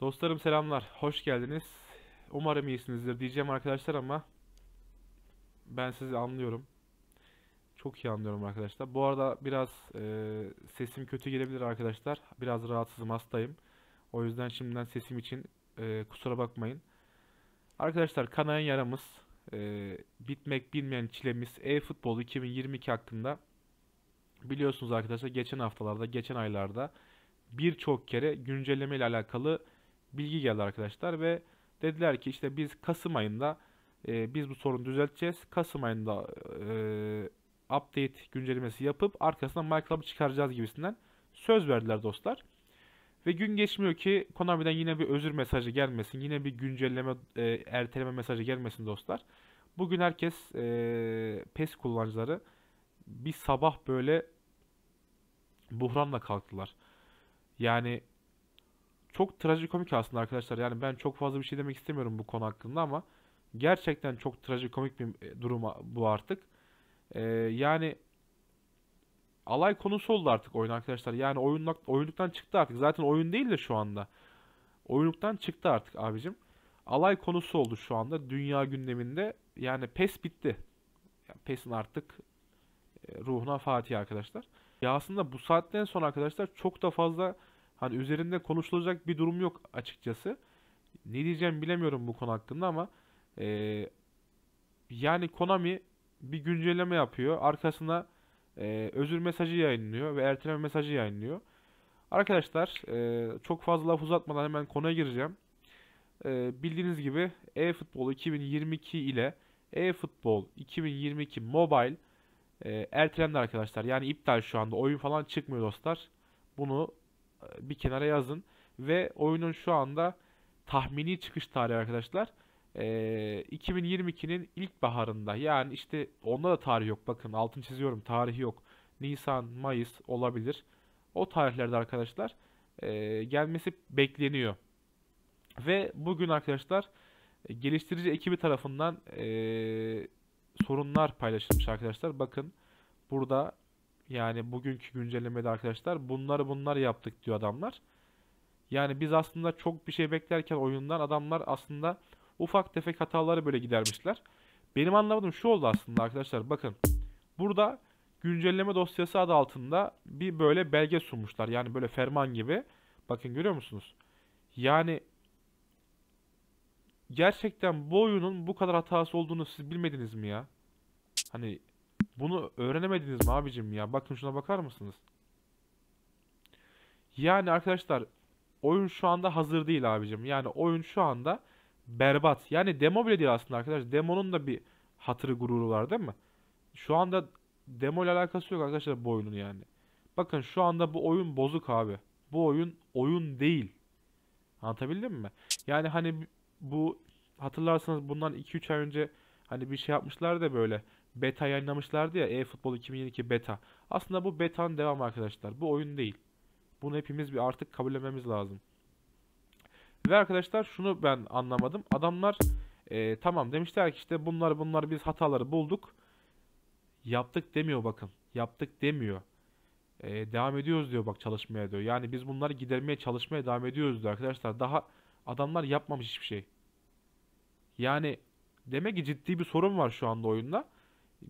Dostlarım selamlar. Hoş geldiniz. Umarım iyisinizdir diyeceğim arkadaşlar ama ben sizi anlıyorum. Çok iyi anlıyorum arkadaşlar. Bu arada biraz e, sesim kötü gelebilir arkadaşlar. Biraz rahatsızım, hastayım. O yüzden şimdiden sesim için e, kusura bakmayın. Arkadaşlar kanayan yaramız, e, bitmek bilmeyen çilemiz e-futbol 2022 hakkında biliyorsunuz arkadaşlar geçen haftalarda, geçen aylarda birçok kere güncelleme ile alakalı bilgi geldi arkadaşlar ve dediler ki işte biz Kasım ayında e, biz bu sorunu düzelteceğiz. Kasım ayında e, update güncellemesi yapıp arkasından MyClub'ı çıkaracağız gibisinden söz verdiler dostlar. Ve gün geçmiyor ki Konami'den yine bir özür mesajı gelmesin, yine bir güncelleme, e, erteleme mesajı gelmesin dostlar. Bugün herkes e, PES kullanıcıları bir sabah böyle buhranla kalktılar. Yani çok trajikomik aslında arkadaşlar. Yani ben çok fazla bir şey demek istemiyorum bu konu hakkında ama gerçekten çok trajikomik bir e, durum bu artık. Ee, yani alay konusu oldu artık oyun arkadaşlar. Yani oyunluk, oyunluktan çıktı artık. Zaten oyun değil de şu anda. Oyunluktan çıktı artık abicim. Alay konusu oldu şu anda dünya gündeminde. Yani PES bitti. Yani PES'in artık e, ruhuna Fatih arkadaşlar. Ya aslında bu saatten sonra arkadaşlar çok da fazla Hani üzerinde konuşulacak bir durum yok açıkçası. Ne diyeceğim bilemiyorum bu konu hakkında ama e, yani Konami bir güncelleme yapıyor. Arkasına e, özür mesajı yayınlıyor ve erteleme mesajı yayınlıyor. Arkadaşlar e, çok fazla laf uzatmadan hemen konuya gireceğim. E, bildiğiniz gibi e-futbol 2022 ile e-futbol 2022 mobile e, ertelendi arkadaşlar. Yani iptal şu anda oyun falan çıkmıyor dostlar. Bunu e, bir kenara yazın. Ve oyunun şu anda tahmini çıkış tarihi arkadaşlar. E, 2022'nin ilk baharında yani işte onda da tarih yok bakın altın çiziyorum tarihi yok. Nisan, Mayıs olabilir. O tarihlerde arkadaşlar e, gelmesi bekleniyor. Ve bugün arkadaşlar e, geliştirici ekibi tarafından e, sorunlar paylaşılmış arkadaşlar. Bakın burada yani bugünkü güncellemede arkadaşlar bunları bunlar yaptık diyor adamlar. Yani biz aslında çok bir şey beklerken oyundan adamlar aslında ufak tefek hataları böyle gidermişler. Benim anlamadığım şu oldu aslında arkadaşlar bakın. Burada güncelleme dosyası adı altında bir böyle belge sunmuşlar. Yani böyle ferman gibi. Bakın görüyor musunuz? Yani gerçekten bu oyunun bu kadar hatası olduğunu siz bilmediniz mi ya? Hani bunu öğrenemediniz mi abicim ya? Bakın şuna bakar mısınız? Yani arkadaşlar oyun şu anda hazır değil abicim. Yani oyun şu anda berbat. Yani demo bile değil aslında arkadaşlar. Demonun da bir hatırı gururu var değil mi? Şu anda demo ile alakası yok arkadaşlar bu oyunun yani. Bakın şu anda bu oyun bozuk abi. Bu oyun oyun değil. Anlatabildim mi? Yani hani bu hatırlarsanız bundan 2-3 ay önce hani bir şey yapmışlar da böyle beta yayınlamışlardı ya e-futbol 2022 beta. Aslında bu beta'nın devamı arkadaşlar. Bu oyun değil. Bunu hepimiz bir artık kabullememiz lazım. Ve arkadaşlar şunu ben anlamadım. Adamlar e, tamam demişler ki işte bunlar bunlar biz hataları bulduk. Yaptık demiyor bakın. Yaptık demiyor. E, devam ediyoruz diyor bak çalışmaya diyor. Yani biz bunları gidermeye çalışmaya devam ediyoruz diyor arkadaşlar. Daha adamlar yapmamış hiçbir şey. Yani demek ki ciddi bir sorun var şu anda oyunda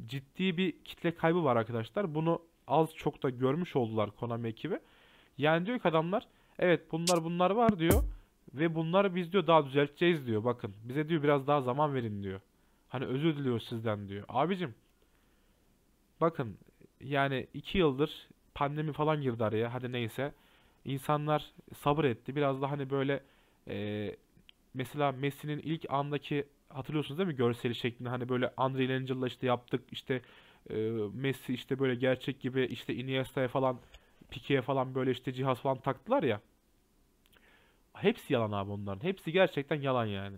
ciddi bir kitle kaybı var arkadaşlar. Bunu az çok da görmüş oldular Konami ekibi. Yani diyor ki adamlar evet bunlar bunlar var diyor ve bunları biz diyor daha düzelteceğiz diyor. Bakın bize diyor biraz daha zaman verin diyor. Hani özür diliyor sizden diyor. Abicim bakın yani iki yıldır pandemi falan girdi araya hadi neyse. İnsanlar sabır etti. Biraz da hani böyle e, mesela Messi'nin ilk andaki hatırlıyorsunuz değil mi görseli şeklinde hani böyle Andrei Angel'la işte yaptık işte e, Messi işte böyle gerçek gibi işte Iniesta'ya falan Pique'ye falan böyle işte cihaz falan taktılar ya. Hepsi yalan abi onların. Hepsi gerçekten yalan yani.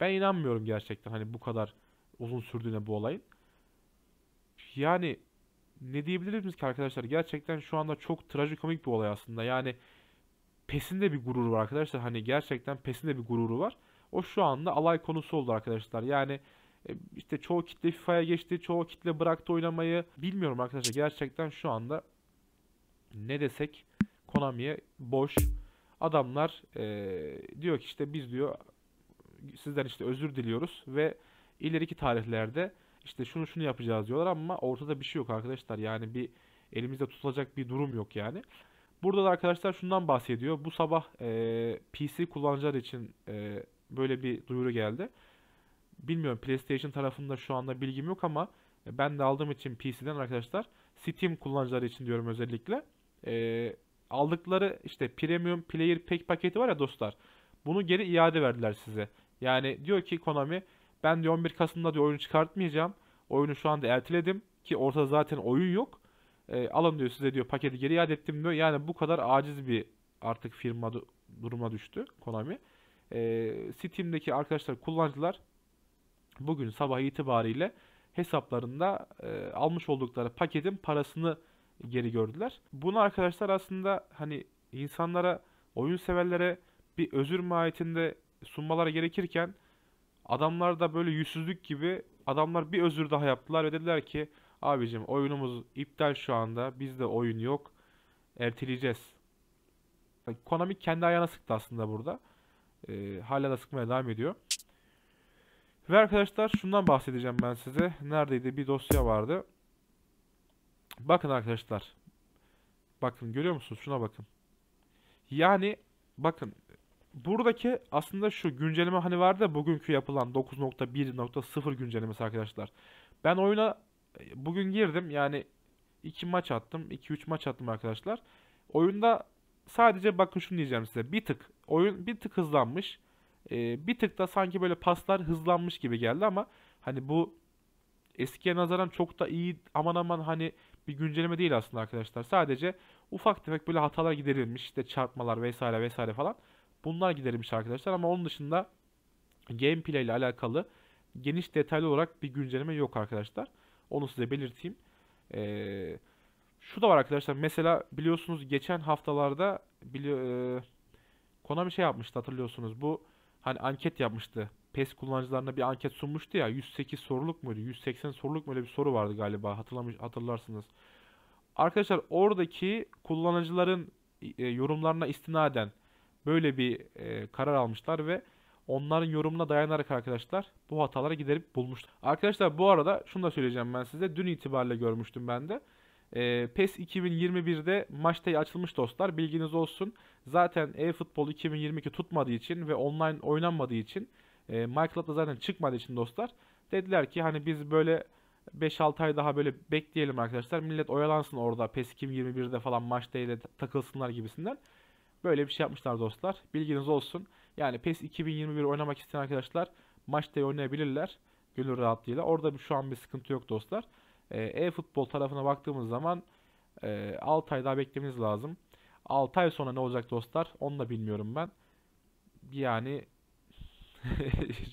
Ben inanmıyorum gerçekten hani bu kadar uzun sürdüğüne bu olayın. Yani ne diyebiliriz ki arkadaşlar? Gerçekten şu anda çok trajikomik bir olay aslında. Yani Pesinde bir gururu var arkadaşlar. Hani gerçekten pesinde bir gururu var. O şu anda alay konusu oldu arkadaşlar. Yani e, işte çoğu kitle FIFA'ya geçti, çoğu kitle bıraktı oynamayı. Bilmiyorum arkadaşlar gerçekten şu anda ne desek Konami'ye boş. Adamlar e, diyor ki işte biz diyor sizden işte özür diliyoruz ve ileriki tarihlerde işte şunu şunu yapacağız diyorlar ama ortada bir şey yok arkadaşlar. Yani bir elimizde tutulacak bir durum yok yani. Burada da arkadaşlar şundan bahsediyor. Bu sabah e, PC kullanıcılar için e, böyle bir duyuru geldi. Bilmiyorum PlayStation tarafında şu anda bilgim yok ama e, ben de aldığım için PC'den arkadaşlar Steam kullanıcıları için diyorum özellikle. E, aldıkları işte Premium Player Pack paketi var ya dostlar. Bunu geri iade verdiler size. Yani diyor ki Konami ben diyor 11 Kasım'da diyor oyunu çıkartmayacağım. Oyunu şu anda erteledim ki ortada zaten oyun yok. E, alın diyor size diyor paketi geri iade ettim diyor. Yani bu kadar aciz bir artık firma duruma düştü Konami. E, Steam'deki arkadaşlar kullanıcılar bugün sabah itibariyle hesaplarında e, almış oldukları paketin parasını geri gördüler. Bunu arkadaşlar aslında hani insanlara, oyun severlere bir özür mahiyetinde sunmaları gerekirken adamlar da böyle yüzsüzlük gibi adamlar bir özür daha yaptılar ve dediler ki Abicim oyunumuz iptal şu anda. Bizde oyun yok. Erteleyeceğiz. Konami kendi ayağına sıktı aslında burada. E, hala da sıkmaya devam ediyor. Ve arkadaşlar şundan bahsedeceğim ben size. Neredeydi? Bir dosya vardı. Bakın arkadaşlar. Bakın görüyor musunuz? Şuna bakın. Yani bakın buradaki aslında şu güncelleme hani vardı ya bugünkü yapılan 9.1.0 güncellemesi arkadaşlar. Ben oyuna bugün girdim yani 2 maç attım. 2-3 maç attım arkadaşlar. Oyunda sadece bakın şunu diyeceğim size. Bir tık oyun bir tık hızlanmış. Ee, bir tık da sanki böyle paslar hızlanmış gibi geldi ama hani bu eskiye nazaran çok da iyi aman aman hani bir güncelleme değil aslında arkadaşlar. Sadece ufak tefek böyle hatalar giderilmiş. işte çarpmalar vesaire vesaire falan. Bunlar giderilmiş arkadaşlar ama onun dışında gameplay ile alakalı geniş detaylı olarak bir güncelleme yok arkadaşlar. Onu size belirteyim. Ee, şu da var arkadaşlar. Mesela biliyorsunuz geçen haftalarda bili e, Konami şey yapmıştı hatırlıyorsunuz. Bu hani anket yapmıştı. PES kullanıcılarına bir anket sunmuştu ya. 108 soruluk muydu? 180 soruluk mu öyle bir soru vardı galiba. Hatırlamış hatırlarsınız. Arkadaşlar oradaki kullanıcıların e, yorumlarına istinaden böyle bir e, karar almışlar ve Onların yorumuna dayanarak arkadaşlar bu hataları giderip bulmuşlar. Arkadaşlar bu arada şunu da söyleyeceğim ben size. Dün itibariyle görmüştüm ben de. E, PES 2021'de maçta açılmış dostlar bilginiz olsun. Zaten e-futbol 2022 tutmadığı için ve online oynanmadığı için e, MyClub'da zaten çıkmadığı için dostlar dediler ki hani biz böyle 5-6 ay daha böyle bekleyelim arkadaşlar. Millet oyalansın orada PES 2021'de falan maçta ile takılsınlar gibisinden. Böyle bir şey yapmışlar dostlar. Bilginiz olsun. Yani PES 2021 oynamak isteyen arkadaşlar maçta oynayabilirler. Gönül rahatlığıyla. Orada şu an bir sıkıntı yok dostlar. Ee, e-futbol tarafına baktığımız zaman e, 6 ay daha beklememiz lazım. 6 ay sonra ne olacak dostlar? Onu da bilmiyorum ben. Yani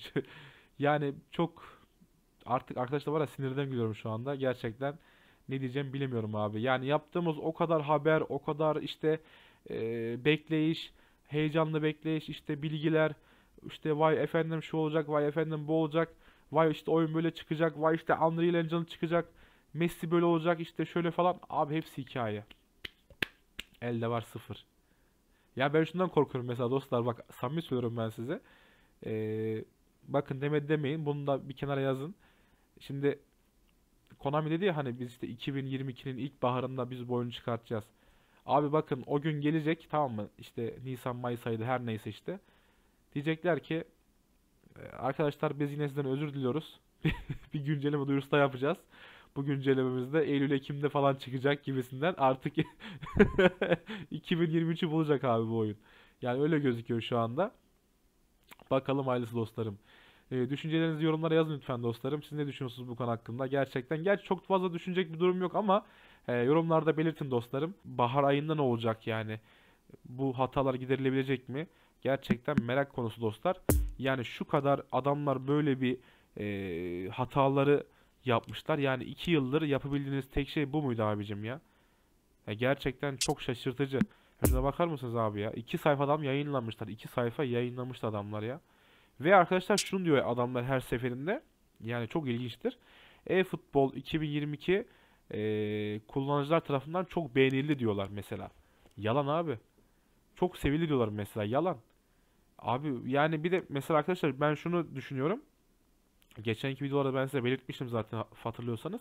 yani çok artık arkadaşlar var ya sinirden gülüyorum şu anda. Gerçekten ne diyeceğim bilemiyorum abi. Yani yaptığımız o kadar haber, o kadar işte e, bekleyiş, heyecanlı bekleyiş, işte bilgiler, işte vay efendim şu olacak, vay efendim bu olacak, vay işte oyun böyle çıkacak, vay işte Unreal Engine çıkacak, Messi böyle olacak işte şöyle falan. Abi hepsi hikaye. Elde var sıfır. Ya ben şundan korkuyorum mesela dostlar bak samimi söylüyorum ben size. Ee, bakın deme demeyin bunu da bir kenara yazın. Şimdi Konami dedi ya hani biz işte 2022'nin ilk baharında biz bu oyunu çıkartacağız. Abi bakın o gün gelecek tamam mı? İşte Nisan Mayıs ayıydı her neyse işte. Diyecekler ki ee, arkadaşlar biz yine sizden özür diliyoruz. bir güncelleme duyurusu da yapacağız. Bu güncellememizde Eylül-Ekim'de falan çıkacak gibisinden artık 2023'ü bulacak abi bu oyun. Yani öyle gözüküyor şu anda. Bakalım hayırlısı dostlarım. Ee, düşüncelerinizi yorumlara yazın lütfen dostlarım. Siz ne düşünüyorsunuz bu konu hakkında? Gerçekten gerçi çok fazla düşünecek bir durum yok ama e, yorumlarda belirtin dostlarım. Bahar ayında ne olacak yani? Bu hatalar giderilebilecek mi? Gerçekten merak konusu dostlar. Yani şu kadar adamlar böyle bir e, hataları yapmışlar. Yani 2 yıldır yapabildiğiniz tek şey bu muydu abicim ya? ya gerçekten çok şaşırtıcı. Şuna bakar mısınız abi ya? 2 sayfa adam yayınlamışlar. 2 sayfa yayınlamıştı adamlar ya. Ve arkadaşlar şunu diyor adamlar her seferinde. Yani çok ilginçtir. E-Futbol 2022 e, kullanıcılar tarafından çok beğenildi diyorlar mesela. Yalan abi. Çok sevildi diyorlar mesela. Yalan. Abi yani bir de mesela arkadaşlar ben şunu düşünüyorum. Geçenki videolarda ben size belirtmiştim zaten hatırlıyorsanız.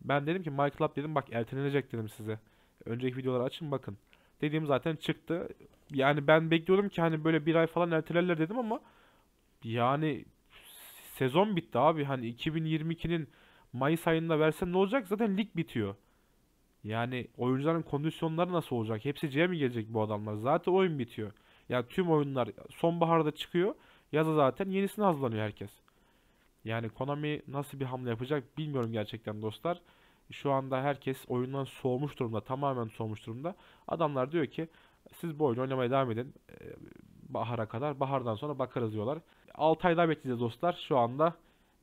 Ben dedim ki MyClub dedim bak ertelenecek dedim size. Önceki videoları açın bakın. Dediğim zaten çıktı. Yani ben bekliyordum ki hani böyle bir ay falan ertelerler dedim ama yani sezon bitti abi. Hani 2022'nin Mayıs ayında versen ne olacak? Zaten lig bitiyor. Yani oyuncuların kondisyonları nasıl olacak? Hepsi C'ye mi gelecek bu adamlar? Zaten oyun bitiyor. Ya yani tüm oyunlar sonbaharda çıkıyor. Yaza zaten yenisini hazırlanıyor herkes. Yani Konami nasıl bir hamle yapacak bilmiyorum gerçekten dostlar. Şu anda herkes oyundan soğumuş durumda. Tamamen soğumuş durumda. Adamlar diyor ki siz bu oyunu oynamaya devam edin. Ee, bahara kadar. Bahardan sonra bakarız diyorlar. 6 ay daha bekleyeceğiz dostlar. Şu anda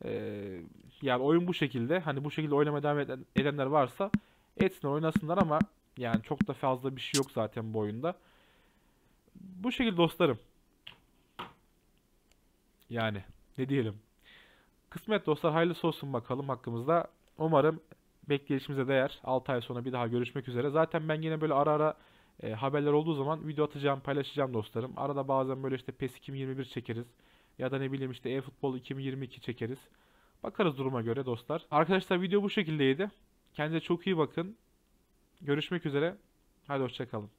ee, yani oyun bu şekilde. Hani bu şekilde oynamaya devam eden, edenler varsa etsin oynasınlar ama yani çok da fazla bir şey yok zaten bu oyunda. Bu şekilde dostlarım. Yani ne diyelim. Kısmet dostlar hayırlısı olsun bakalım hakkımızda. Umarım bekleyişimize değer. 6 ay sonra bir daha görüşmek üzere. Zaten ben yine böyle ara ara e, haberler olduğu zaman video atacağım, paylaşacağım dostlarım. Arada bazen böyle işte PES 2021 çekeriz. Ya da ne bileyim işte e-futbol 2022 çekeriz. Bakarız duruma göre dostlar. Arkadaşlar video bu şekildeydi. Kendinize çok iyi bakın. Görüşmek üzere. Hadi hoşçakalın.